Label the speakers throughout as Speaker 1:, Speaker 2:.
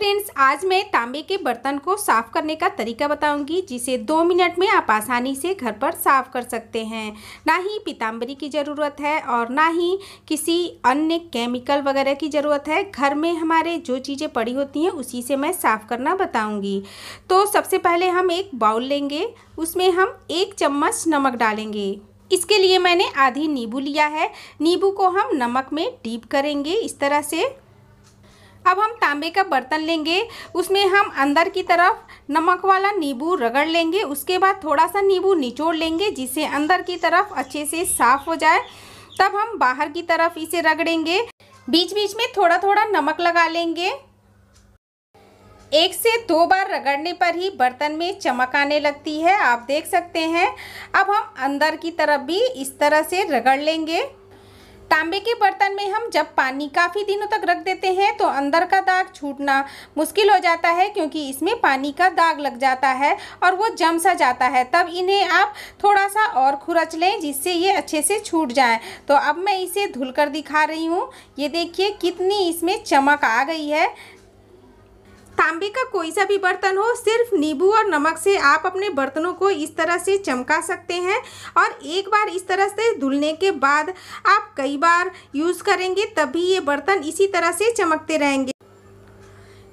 Speaker 1: friends आज मैं तांबे के बर्तन को साफ़ करने का तरीका बताऊंगी जिसे दो मिनट में आप आसानी से घर पर साफ़ कर सकते हैं ना ही पीताम्बरी की ज़रूरत है और ना ही किसी अन्य केमिकल वगैरह की ज़रूरत है घर में हमारे जो चीज़ें पड़ी होती हैं उसी से मैं साफ़ करना बताऊँगी तो सबसे पहले हम एक बाउल लेंगे उसमें हम एक चम्मच नमक डालेंगे इसके लिए मैंने आधी नींबू लिया है नींबू को हम नमक में डीप करेंगे इस तरह से अब हम तांबे का बर्तन लेंगे उसमें हम अंदर की तरफ नमक वाला नींबू रगड़ लेंगे उसके बाद थोड़ा सा नींबू निचोड़ लेंगे जिससे अंदर की तरफ अच्छे से साफ हो जाए तब हम बाहर की तरफ इसे रगड़ेंगे बीच बीच में थोड़ा थोड़ा नमक लगा लेंगे एक से दो बार रगड़ने पर ही बर्तन में चमक आने लगती है आप देख सकते हैं अब हम अंदर की तरफ भी इस तरह से रगड़ लेंगे तांबे के बर्तन में हम जब पानी काफ़ी दिनों तक रख देते हैं तो अंदर का दाग छूटना मुश्किल हो जाता है क्योंकि इसमें पानी का दाग लग जाता है और वो जम सा जाता है तब इन्हें आप थोड़ा सा और खुरच लें जिससे ये अच्छे से छूट जाए तो अब मैं इसे धुल कर दिखा रही हूँ ये देखिए कितनी इसमें चमक आ गई है तांबे का कोई सा भी बर्तन हो सिर्फ नींबू और नमक से आप अपने बर्तनों को इस तरह से चमका सकते हैं और एक बार इस तरह से धुलने के बाद आप कई बार यूज़ करेंगे तभी ये बर्तन इसी तरह से चमकते रहेंगे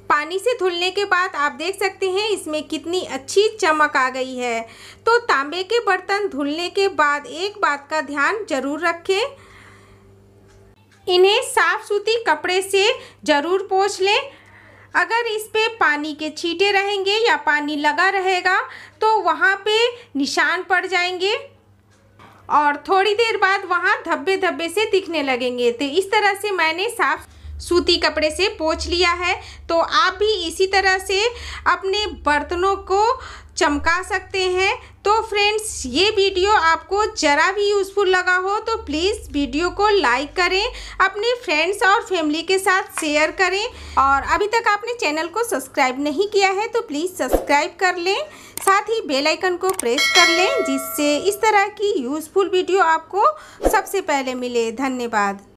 Speaker 1: पानी से धुलने के बाद आप देख सकते हैं इसमें कितनी अच्छी चमक आ गई है तो तांबे के बर्तन धुलने के बाद एक बात का ध्यान जरूर रखें इन्हें साफ़ सुथरी कपड़े से ज़रूर पोछ लें अगर इस पे पानी के छींटे रहेंगे या पानी लगा रहेगा तो वहाँ पे निशान पड़ जाएंगे और थोड़ी देर बाद वहाँ धब्बे धब्बे से दिखने लगेंगे तो इस तरह से मैंने साफ सूती कपड़े से पोछ लिया है तो आप भी इसी तरह से अपने बर्तनों को चमका सकते हैं तो फ्रेंड्स ये वीडियो आपको ज़रा भी यूज़फुल लगा हो तो प्लीज़ वीडियो को लाइक करें अपने फ्रेंड्स और फैमिली के साथ शेयर करें और अभी तक आपने चैनल को सब्सक्राइब नहीं किया है तो प्लीज़ सब्सक्राइब कर लें साथ ही बेल आइकन को प्रेस कर लें जिससे इस तरह की यूज़फुल वीडियो आपको सबसे पहले मिले धन्यवाद